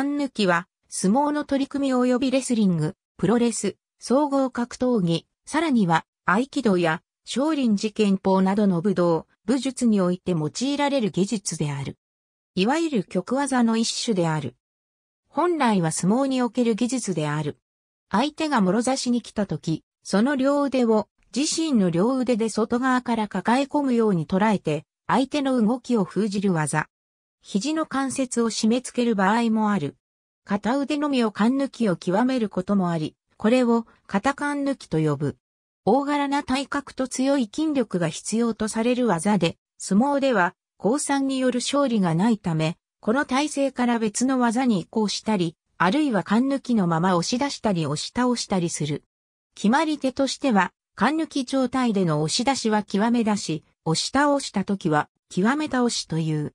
ン抜きは、相撲の取り組み及びレスリング、プロレス、総合格闘技、さらには、合気道や、少林寺拳法などの武道、武術において用いられる技術である。いわゆる極技の一種である。本来は相撲における技術である。相手が諸差しに来た時、その両腕を自身の両腕で外側から抱え込むように捉えて、相手の動きを封じる技。肘の関節を締め付ける場合もある。片腕のみを勘抜きを極めることもあり、これを肩勘抜きと呼ぶ。大柄な体格と強い筋力が必要とされる技で、相撲では、降参による勝利がないため、この体勢から別の技に移行したり、あるいは勘抜きのまま押し出したり押し倒したりする。決まり手としては、勘抜き状態での押し出しは極め出し、押し倒した時は極め倒しという。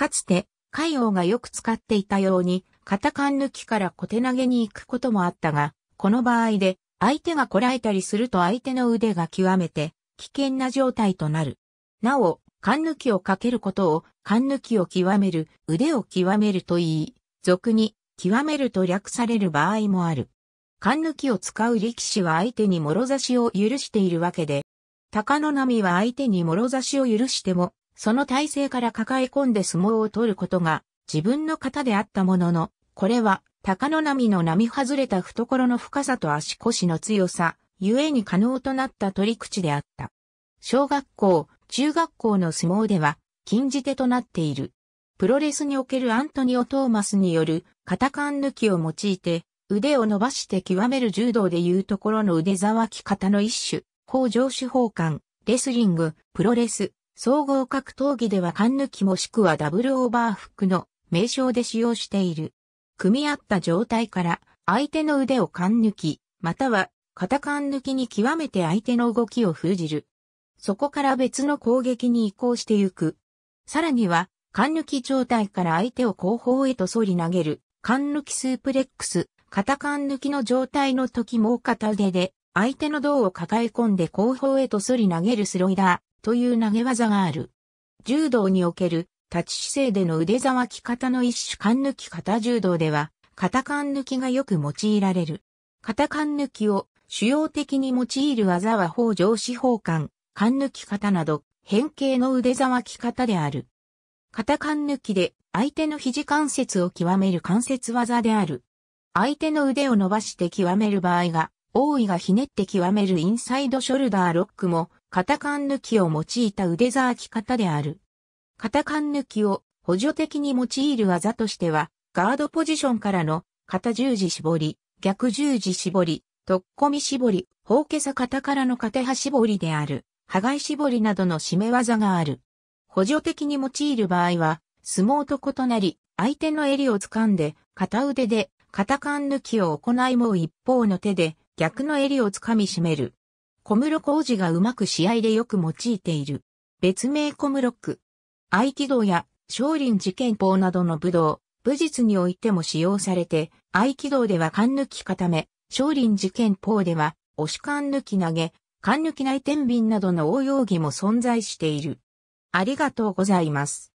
かつて、海王がよく使っていたように、片勘抜きから小手投げに行くこともあったが、この場合で、相手がこらえたりすると相手の腕が極めて、危険な状態となる。なお、勘抜きをかけることを、勘抜きを極める、腕を極めるといい、俗に、極めると略される場合もある。勘抜きを使う力士は相手に諸差しを許しているわけで、鷹の波は相手に諸差しを許しても、その体勢から抱え込んで相撲を取ることが自分の型であったものの、これは高の波の波外れた懐の深さと足腰の強さ、ゆえに可能となった取り口であった。小学校、中学校の相撲では禁じ手となっている。プロレスにおけるアントニオ・トーマスによる肩缶抜きを用いて腕を伸ばして極める柔道でいうところの腕ざわき方の一種、向上手法官、レスリング、プロレス、総合格闘技では勘抜きもしくはダブルオーバーフックの名称で使用している。組み合った状態から相手の腕を勘抜き、または片勘抜きに極めて相手の動きを封じる。そこから別の攻撃に移行してゆく。さらには、勘抜き状態から相手を後方へと反り投げる、勘抜きスープレックス、片勘抜きの状態の時も片腕で、相手の胴を抱え込んで後方へと反り投げるスロイダー。という投げ技がある。柔道における立ち姿勢での腕ざわき方の一種勘抜き型柔道では、肩勘抜きがよく用いられる。肩勘抜きを主要的に用いる技は法上四方間、勘抜き方など、変形の腕ざわき方である。肩勘抜きで相手の肘関節を極める関節技である。相手の腕を伸ばして極める場合が、多いがひねって極めるインサイドショルダーロックも肩タ抜きを用いた腕ざあき方である。肩タ抜きを補助的に用いる技としては、ガードポジションからの肩十字絞り、逆十字絞り、突っ込み絞り、ほうけさ肩からの肩端絞りである、羽外絞りなどの締め技がある。補助的に用いる場合は、相撲と異なり、相手の襟を掴んで、片腕で、肩間抜きを行いもう一方の手で、逆の襟を掴み締める。小室浩二がうまく試合でよく用いている。別名小室区。合気道や少林寺拳法などの武道、武術においても使用されて、合気道では勘抜き固め、少林寺拳法では押し勘抜き投げ、勘抜き内転瓶などの応用技も存在している。ありがとうございます。